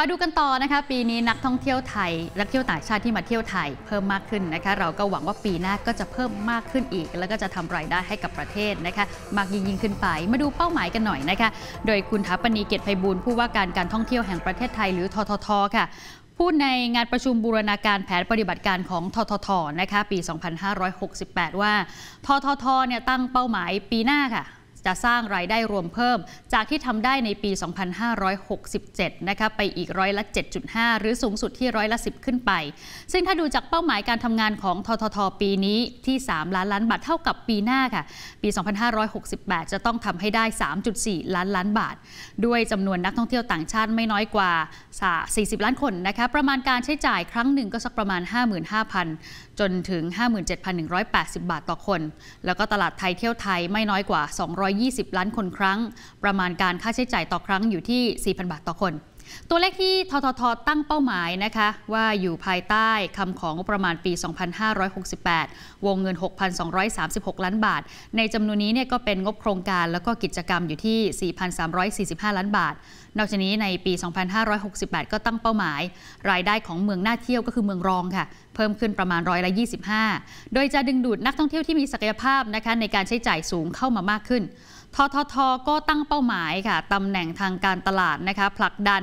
มาดูกันต่อนะคะ ปีนี้นักท่องเที่ยวไทยนักเที่ยวต่างชาติที่มาเที่ยวไทยเพิ่มมากขึ้นนะคะ เราก็หวังว่าปีหน้าก็จะเพิ่มมากขึ้นอีก แล้วก็จะทำรายได้ให้กับประเทศนะคะมากยิ่งยิ่งขึ้นไป มาดูเป้าหมายกันหน่อยนะคะ โดยคุณทัปนีเกียรติไพบูลผู้ว่าการการท่องเที่ยวแห่งประเทศไทยหรือทททค่ะ พูดในงานประชุมบูรณาการแผนปฏิบัติการของทททนะคะ ปี 2568 ว่าทททเนี่ยตั้งเป้าหมายปีหน้าค่ะจะสร้างรายได้รวมเพิ่ม จากที่ทำได้ในปี 2567 นะคะไปอีกร้อยละ 7.5 หรือสูงสุดที่ร้อยละ 10 ขึ้นไป ซึ่งถ้าดูจากเป้าหมายการทำงานของทททปีนี้ที่ 3 ล้านล้านบาทเท่ากับปีหน้าค่ะ ปี 2568 จะต้องทำให้ได้ 3.4 ล้านล้านบาท ด้วยจำนวนนักท่องเที่ยวต่างชาติไม่น้อยกว่า 40 ล้านคนนะคะประมาณการใช้จ่ายครั้งหนึ่งก็สักประมาณ55,000 จนถึง 57,180 บาทต่อคน แล้วก็ตลาดไทยเที่ยวไทยไม่น้อยกว่า 2 120 ล้านคนครั้ง ประมาณการค่าใช้จ่ายต่อครั้งอยู่ที่ 4,000 บาทต่อคนตัวเลขที่ทททตั้งเป้าหมายนะคะว่าอยู่ภายใต้คำของประมาณปี 2568 วงเงิน 6,236 ล้านบาท ในจำนวนนี้เนี่ยก็เป็นงบโครงการแล้วก็กิจกรรมอยู่ที่ 4,345 ล้านบาท นอกจากนี้ในปี 2568 ก็ตั้งเป้าหมาย รายได้ของเมืองน่าเที่ยวก็คือเมืองรองค่ะเพิ่มขึ้นประมาณร้อยละ 25 โดยจะดึงดูดนักท่องเที่ยวที่มีศักยภาพนะคะในการใช้จ่ายสูงเข้ามามากขึ้นทททก็ตั้งเป้าหมายค่ะตำแหน่งทางการตลาดนะคะผลักดัน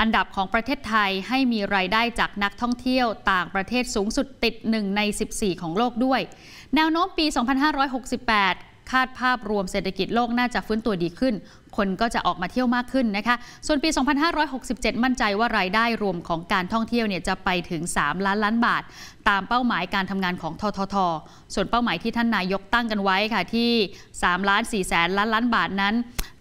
อันดับของประเทศไทยให้มีรายได้จากนักท่องเที่ยวต่างประเทศสูงสุดติด 1 ใน 14 ของโลกด้วย แนวโน้มปี 2568 คาดภาพรวมเศรษฐกิจโลกน่าจะฟื้นตัวดีขึ้นคนก็จะออกมาเที่ยวมากขึ้นนะคะ ส่วนปี 2567 มั่นใจว่ารายได้รวมของการท่องเที่ยวเนี่ยจะไปถึง 3 ล้านล้านบาท ตามเป้าหมายการทำงานของททท ส่วนเป้าหมายที่ท่านนายกตั้งกันไว้ค่ะที่3ล้าน4แสนล้านล้านบาทนั้น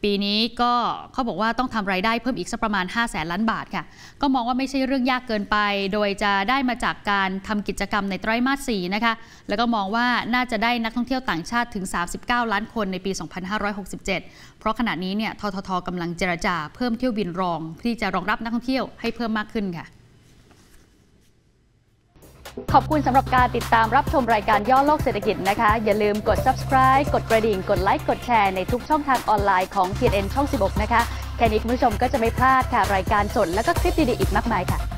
ปีนี้ก็เขาบอกว่าต้องทำรายได้เพิ่มอีกสักประมาณ5แสนล้านบาทค่ะ ก็มองว่าไม่ใช่เรื่องยากเกินไป โดยจะได้มาจากการทำกิจกรรมในไตรมาส 4 นะคะ แล้วก็มองว่าน่าจะได้นักท่องเที่ยวต่างชาติถึง 39 ล้านคนในปี 2567 เพราะขณะนี้เนี่ยเนี่ยทททกำลังเจรจา เพิ่มเที่ยวบินรองที่จะรองรับนักท่องเที่ยวให้เพิ่มมากขึ้นค่ะ ขอบคุณสำหรับการติดตามรับชมรายการย่อโลกเศรษฐกิจนะคะ อย่าลืมกด subscribe กดกระดิ่งกดไลค์กดแชร์ในทุกช่องทางออนไลน์ของ TNN ช่อง16นะคะแค่นี้คุณผู้ชมก็จะไม่พลาดค่ะรายการสดและก็คลิปดีๆอีกมากมายค่ะ